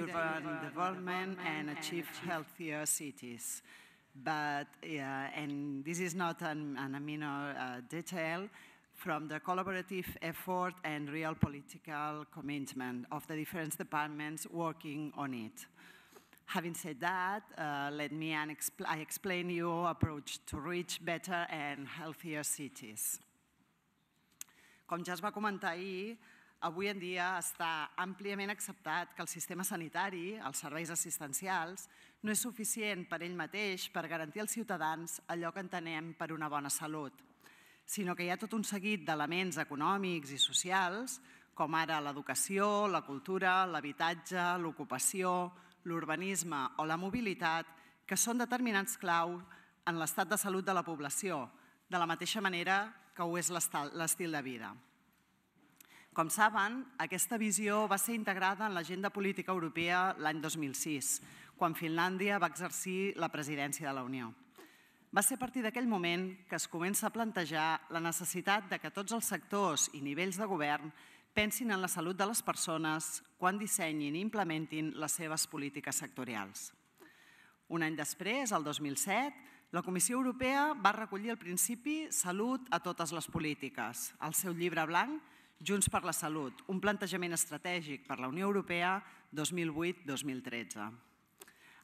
urban uh, uh, development and achieve healthier cities. But, yeah, and this is not an, an minor uh, detail, from the collaborative effort and real political commitment of the different departments working on it. Having said that, uh, let me expl I explain your approach to reach better and healthier cities. Com ja es va comentar ahir, Avui en dia està àmpliament acceptat que el sistema sanitari, els serveis assistencials, no és suficient per ell mateix per garantir als ciutadans allò que entenem per una bona salut, sinó que hi ha tot un seguit d'elements econòmics i socials, com ara l'educació, la cultura, l'habitatge, l'ocupació, l'urbanisme o la mobilitat, que són determinants clau en l'estat de salut de la població, de la mateixa manera que ho és l'estil de vida. Com saben, aquesta visió va ser integrada en l'agenda política europea l'any 2006, quan Finlàndia va exercir la presidència de la Unió. Va ser a partir d'aquell moment que es comença a plantejar la necessitat de que tots els sectors i nivells de govern pensin en la salut de les persones quan dissenyin i implementin les seves polítiques sectorials. Un any després, el 2007, la Comissió Europea va recollir el principi salut a totes les polítiques, al seu llibre blanc, Junts per la Salut, un plantejament estratègic per la Unió Europea 2008-2013.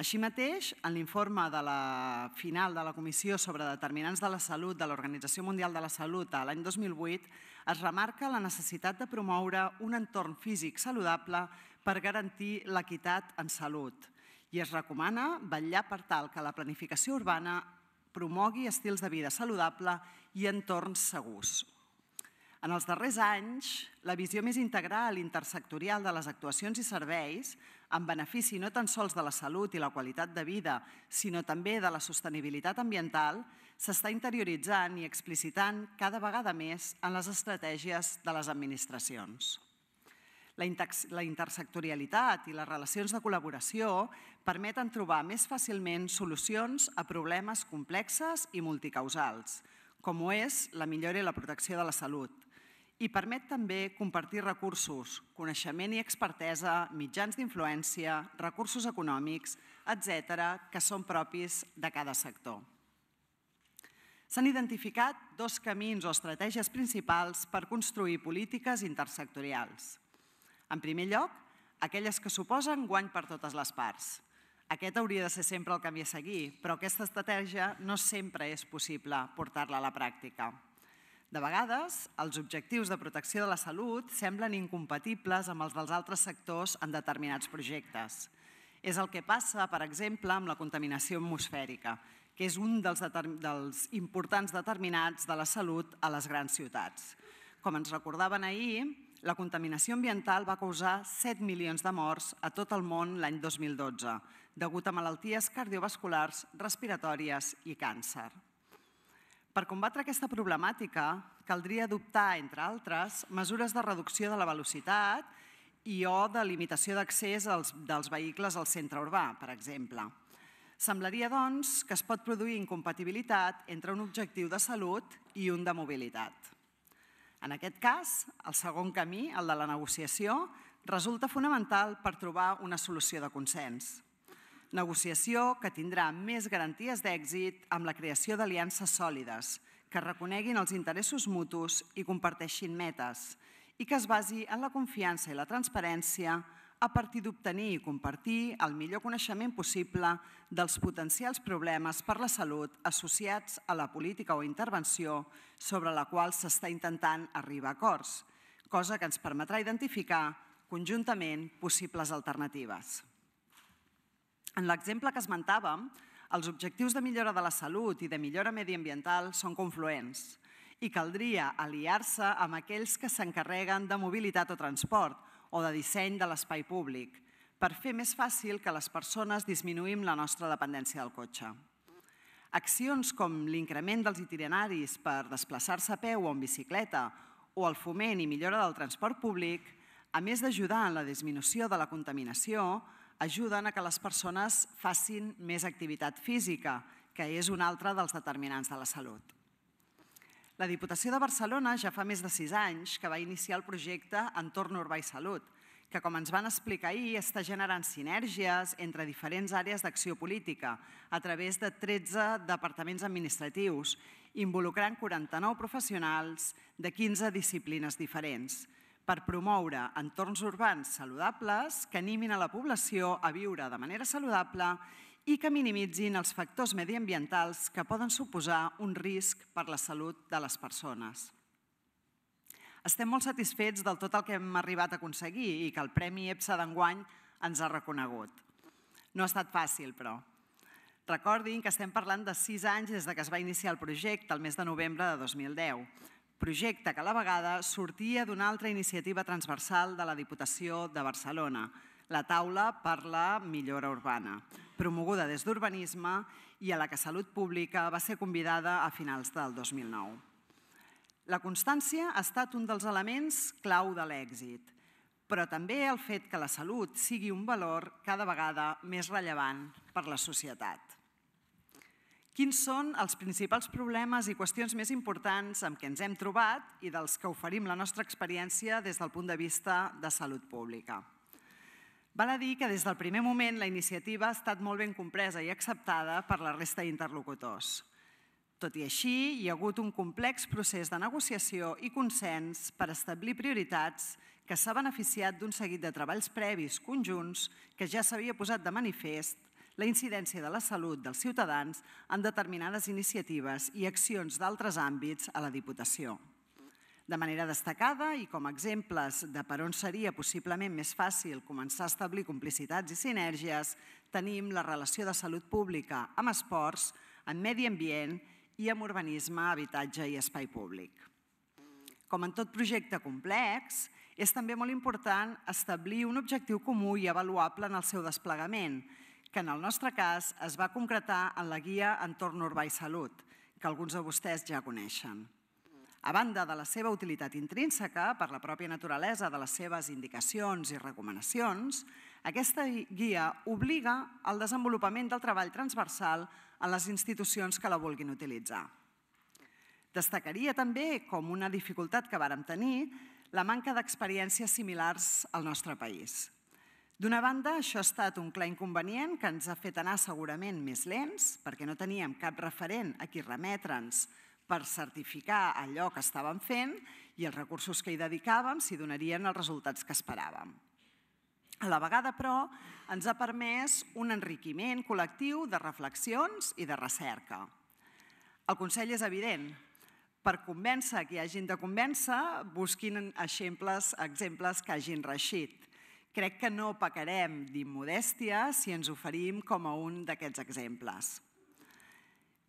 Així mateix, en l'informe de la final de la Comissió sobre determinants de la salut de l'Organització Mundial de la Salut a l'any 2008, es remarca la necessitat de promoure un entorn físic saludable per garantir l'equitat en salut i es recomana vetllar per tal que la planificació urbana promogui estils de vida saludable i entorns segurs. En els darrers anys, la visió més integral i intersectorial de les actuacions i serveis, en benefici no tan sols de la salut i la qualitat de vida, sinó també de la sostenibilitat ambiental, s'està interioritzant i explicitant cada vegada més en les estratègies de les administracions. La, la intersectorialitat i les relacions de col·laboració permeten trobar més fàcilment solucions a problemes complexes i multicausals, com ho és la millora i la protecció de la salut, i permet també compartir recursos, coneixement i expertesa, mitjans d'influència, recursos econòmics, etc., que són propis de cada sector. S'han identificat dos camins o estratègies principals per construir polítiques intersectorials. En primer lloc, aquelles que suposen guany per totes les parts. Aquest hauria de ser sempre el camí a seguir, però aquesta estratègia no sempre és possible portar-la a la pràctica. De vegades, els objectius de protecció de la salut semblen incompatibles amb els dels altres sectors en determinats projectes. És el que passa, per exemple, amb la contaminació atmosfèrica, que és un dels, dels importants determinats de la salut a les grans ciutats. Com ens recordaven ahir, la contaminació ambiental va causar 7 milions de morts a tot el món l'any 2012, degut a malalties cardiovasculars, respiratòries i càncer. Per combatre aquesta problemàtica, caldria adoptar, entre altres, mesures de reducció de la velocitat i o de limitació d'accés dels vehicles al centre urbà, per exemple. Semblaria, doncs, que es pot produir incompatibilitat entre un objectiu de salut i un de mobilitat. En aquest cas, el segon camí, el de la negociació, resulta fonamental per trobar una solució de consens. Negociació que tindrà més garanties d'èxit amb la creació d'aliances sòlides, que reconeguin els interessos mutus i comparteixin metes, i que es basi en la confiança i la transparència a partir d'obtenir i compartir el millor coneixement possible dels potencials problemes per la salut associats a la política o intervenció sobre la qual s'està intentant arribar a acords, cosa que ens permetrà identificar conjuntament possibles alternatives. En l'exemple que esmentàvem, els objectius de millora de la salut i de millora mediambiental són confluents i caldria aliar-se amb aquells que s'encarreguen de mobilitat o transport o de disseny de l'espai públic per fer més fàcil que les persones disminuïm la nostra dependència del cotxe. Accions com l'increment dels itineraris per desplaçar-se a peu o en bicicleta o el foment i millora del transport públic, a més d'ajudar en la disminució de la contaminació, ajuden a que les persones facin més activitat física, que és un altre dels determinants de la salut. La Diputació de Barcelona ja fa més de sis anys que va iniciar el projecte Entorn Urbà i Salut, que, com ens van explicar ahir, està generant sinergies entre diferents àrees d'acció política a través de 13 departaments administratius, involucrant 49 professionals de 15 disciplines diferents, per promoure entorns urbans saludables que animin a la població a viure de manera saludable i que minimitzin els factors mediambientals que poden suposar un risc per la salut de les persones. Estem molt satisfets del tot el que hem arribat a aconseguir i que el Premi EPSA d'enguany ens ha reconegut. No ha estat fàcil, però. Recordin que estem parlant de sis anys des que es va iniciar el projecte, el mes de novembre de 2010 projecte que a la vegada sortia d'una altra iniciativa transversal de la Diputació de Barcelona, la taula per la millora urbana, promoguda des d'Urbanisme i a la que Salut Pública va ser convidada a finals del 2009. La constància ha estat un dels elements clau de l'èxit, però també el fet que la salut sigui un valor cada vegada més rellevant per la societat. Quins són els principals problemes i qüestions més importants amb què ens hem trobat i dels que oferim la nostra experiència des del punt de vista de salut pública? Val a dir que des del primer moment la iniciativa ha estat molt ben compresa i acceptada per la resta d'interlocutors. Tot i així, hi ha hagut un complex procés de negociació i consens per establir prioritats que s'ha beneficiat d'un seguit de treballs previs conjunts que ja s'havia posat de manifest la incidència de la salut dels ciutadans en determinades iniciatives i accions d'altres àmbits a la Diputació. De manera destacada i com a exemples de per on seria possiblement més fàcil començar a establir complicitats i sinergies, tenim la relació de salut pública amb esports, amb medi ambient i amb urbanisme, habitatge i espai públic. Com en tot projecte complex, és també molt important establir un objectiu comú i avaluable en el seu desplegament que en el nostre cas es va concretar en la guia Entorn Urbà i Salut, que alguns de vostès ja coneixen. A banda de la seva utilitat intrínseca per la pròpia naturalesa de les seves indicacions i recomanacions, aquesta guia obliga al desenvolupament del treball transversal en les institucions que la vulguin utilitzar. Destacaria també com una dificultat que vàrem tenir la manca d'experiències similars al nostre país. D'una banda, això ha estat un clar inconvenient que ens ha fet anar segurament més lents, perquè no teníem cap referent a qui remetre'ns per certificar allò que estàvem fent i els recursos que hi dedicàvem si donarien els resultats que esperàvem. A la vegada, però, ens ha permès un enriquiment col·lectiu de reflexions i de recerca. El Consell és evident. Per convèncer qui hagin de convèncer, busquin exemples, exemples que hagin reixit Crec que no pecarem d'immodèstia si ens oferim com a un d'aquests exemples.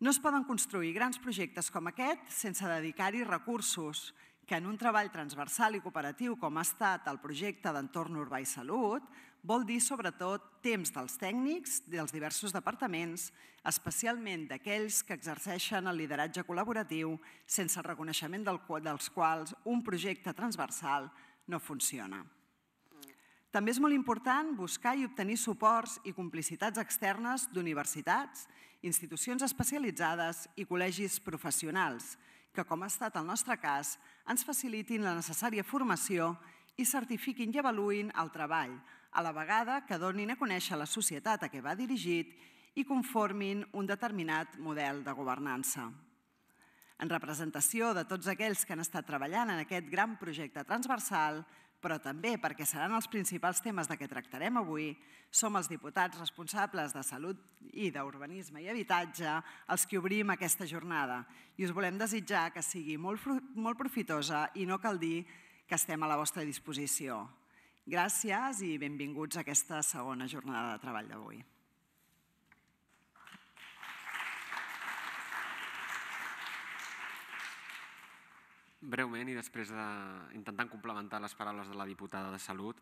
No es poden construir grans projectes com aquest sense dedicar-hi recursos que en un treball transversal i cooperatiu com ha estat el projecte d'entorn urbà i salut, vol dir sobretot temps dels tècnics dels diversos departaments, especialment d'aquells que exerceixen el lideratge col·laboratiu sense el reconeixement del, dels quals un projecte transversal no funciona. També és molt important buscar i obtenir suports i complicitats externes d'universitats, institucions especialitzades i col·legis professionals, que, com ha estat el nostre cas, ens facilitin la necessària formació i certifiquin i avaluïn el treball, a la vegada que donin a conèixer la societat a què va dirigit i conformin un determinat model de governança. En representació de tots aquells que han estat treballant en aquest gran projecte transversal, però també perquè seran els principals temes de què tractarem avui, som els diputats responsables de Salut i d'Urbanisme i Habitatge els que obrim aquesta jornada i us volem desitjar que sigui molt, molt profitosa i no cal dir que estem a la vostra disposició. Gràcies i benvinguts a aquesta segona jornada de treball d'avui. Breument i després de, intentant complementar les paraules de la diputada de Salut,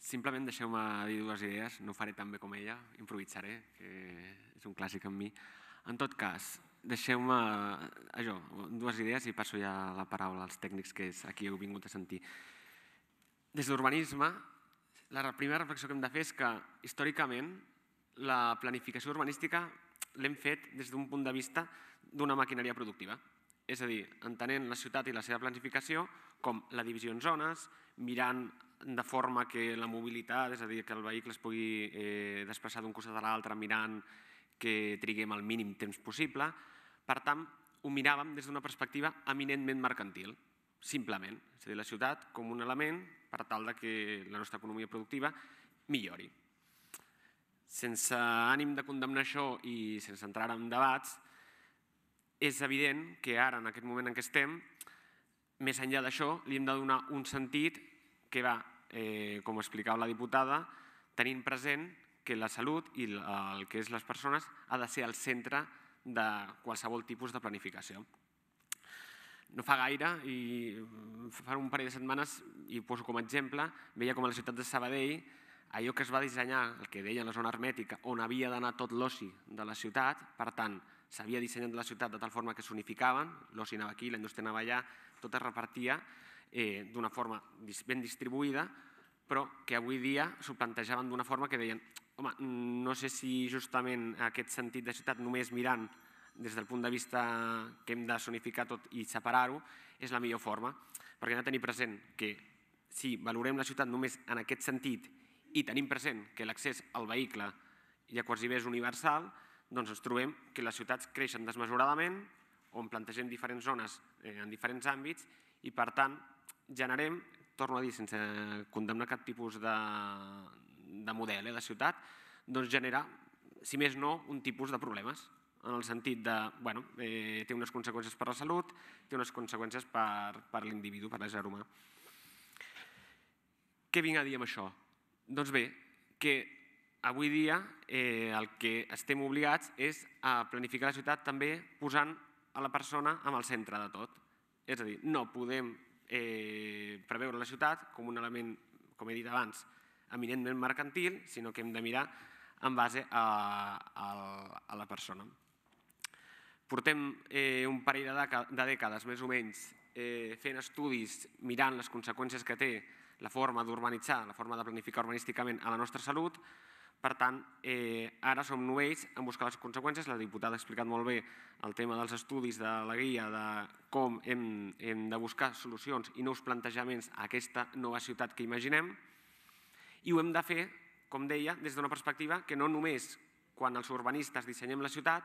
simplement deixeu-me dir dues idees, no ho faré tan bé com ella, improvisaré, que és un clàssic en mi. En tot cas, deixeu-me això, dues idees i passo ja la paraula als tècnics que és aquí heu vingut a sentir. Des d'urbanisme, la primera reflexió que hem de fer és que històricament la planificació urbanística l'hem fet des d'un punt de vista d'una maquinària productiva. És a dir, entenent la ciutat i la seva planificació com la divisió en zones, mirant de forma que la mobilitat, és a dir, que el vehicle es pugui eh, desplaçar d'un costat a l'altre mirant que triguem el mínim temps possible. Per tant, ho miràvem des d'una perspectiva eminentment mercantil, simplement. És a dir, la ciutat com un element per tal de que la nostra economia productiva millori. Sense ànim de condemnar això i sense entrar en debats, és evident que ara, en aquest moment en què estem, més enllà d'això, li hem de donar un sentit que va, eh, com explicava la diputada, tenint present que la salut i el que és les persones ha de ser el centre de qualsevol tipus de planificació. No fa gaire, i mm, fa un parell de setmanes, i poso com a exemple, veia com a la ciutat de Sabadell allò que es va dissenyar, el que deien la zona hermètica, on havia d'anar tot l'oci de la ciutat, per tant, s'havia dissenyat la ciutat de tal forma que s'unificaven, l'oci anava aquí, la indústria anava allà, tot es repartia eh, d'una forma ben distribuïda, però que avui dia s'ho plantejaven d'una forma que deien home, no sé si justament aquest sentit de ciutat només mirant des del punt de vista que hem de sonificar tot i separar-ho, és la millor forma, perquè hem de tenir present que si valorem la ciutat només en aquest sentit i tenim present que l'accés al vehicle ja quasi bé és universal, doncs ens trobem que les ciutats creixen desmesuradament, on plantegem diferents zones eh, en diferents àmbits i, per tant, generem, torno a dir, sense condemnar cap tipus de, de model eh, de ciutat, doncs generar, si més no, un tipus de problemes en el sentit de, bueno, eh, té unes conseqüències per la salut, té unes conseqüències per, per l'individu, per l'ésser humà. Què vinc a dir amb això? Doncs bé, que avui dia eh, el que estem obligats és a planificar la ciutat també posant a la persona en el centre de tot. És a dir, no podem eh, preveure la ciutat com un element, com he dit abans, eminentment mercantil, sinó que hem de mirar en base a, a, a la persona. Portem eh, un parell de dècades, més o menys, eh, fent estudis, mirant les conseqüències que té la forma d'urbanitzar, la forma de planificar urbanísticament a la nostra salut, per tant, eh, ara som novells en buscar les conseqüències. La diputada ha explicat molt bé el tema dels estudis de la guia, de com hem, hem de buscar solucions i nous plantejaments a aquesta nova ciutat que imaginem. I ho hem de fer, com deia, des d'una perspectiva que no només quan els urbanistes dissenyem la ciutat,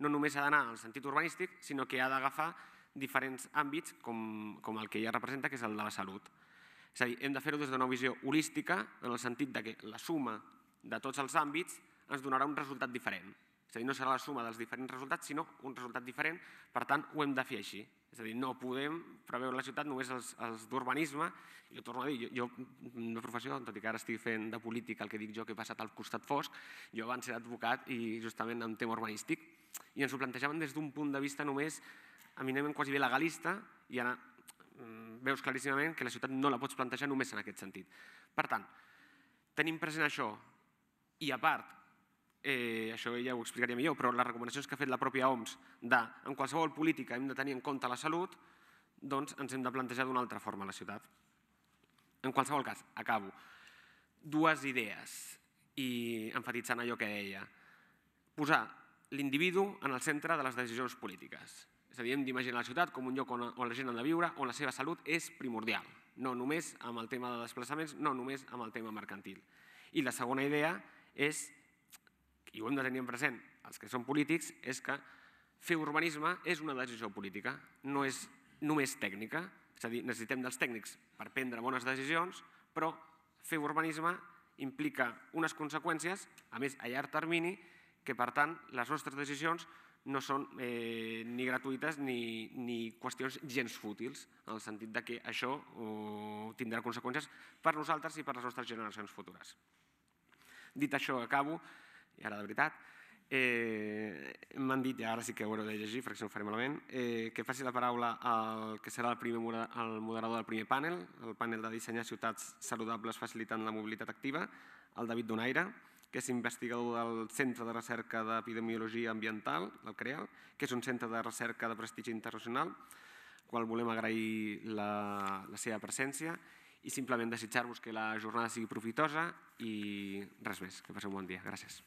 no només ha d'anar al sentit urbanístic, sinó que ha d'agafar diferents àmbits, com, com el que ja representa, que és el de la salut. És a dir, hem de fer-ho des d'una visió holística, en el sentit de que la suma de tots els àmbits ens donarà un resultat diferent. És a dir, no serà la suma dels diferents resultats, sinó un resultat diferent. Per tant, ho hem de fer així. És a dir, no podem preveure la ciutat només els, els d'urbanisme. Jo torno a dir, jo, jo de professió, tot i que ara estic fent de política el que dic jo que he passat al costat fosc, jo abans era advocat i justament en tema urbanístic, i ens ho plantejaven des d'un punt de vista només eminentment quasi bé legalista i ara mm, veus claríssimament que la ciutat no la pots plantejar només en aquest sentit. Per tant, tenim present això, i a part, eh, això ja ho explicaria millor, però les recomanacions que ha fet la pròpia OMS de en qualsevol política hem de tenir en compte la salut, doncs ens hem de plantejar d'una altra forma la ciutat. En qualsevol cas, acabo. Dues idees, i enfatitzant allò que deia. Posar l'individu en el centre de les decisions polítiques. És a dir, hem d'imaginar la ciutat com un lloc on, on la gent ha de viure, on la seva salut és primordial. No només amb el tema de desplaçaments, no només amb el tema mercantil. I la segona idea és, i ho hem de tenir en present els que són polítics, és que fer urbanisme és una decisió política, no és només tècnica, és a dir, necessitem dels tècnics per prendre bones decisions, però fer urbanisme implica unes conseqüències, a més a llarg termini, que per tant les nostres decisions no són eh, ni gratuïtes ni, ni qüestions gens fútils, en el sentit de que això oh, tindrà conseqüències per nosaltres i per les nostres generacions futures. Dit això, acabo, i ara de veritat, eh, m'han dit, i ara sí que ho heu de llegir perquè si no ho faré malament, eh, que faci la paraula al que serà el, primer, el moderador del primer pànel, el pànel de dissenyar ciutats saludables facilitant la mobilitat activa, el David Donaire, que és investigador del Centre de Recerca d'Epidemiologia Ambiental, del CREAL, que és un centre de recerca de prestigi internacional, qual volem agrair la, la seva presència, i simplement desitjar-vos que la jornada sigui profitosa i res més, que passeu un bon dia. Gràcies.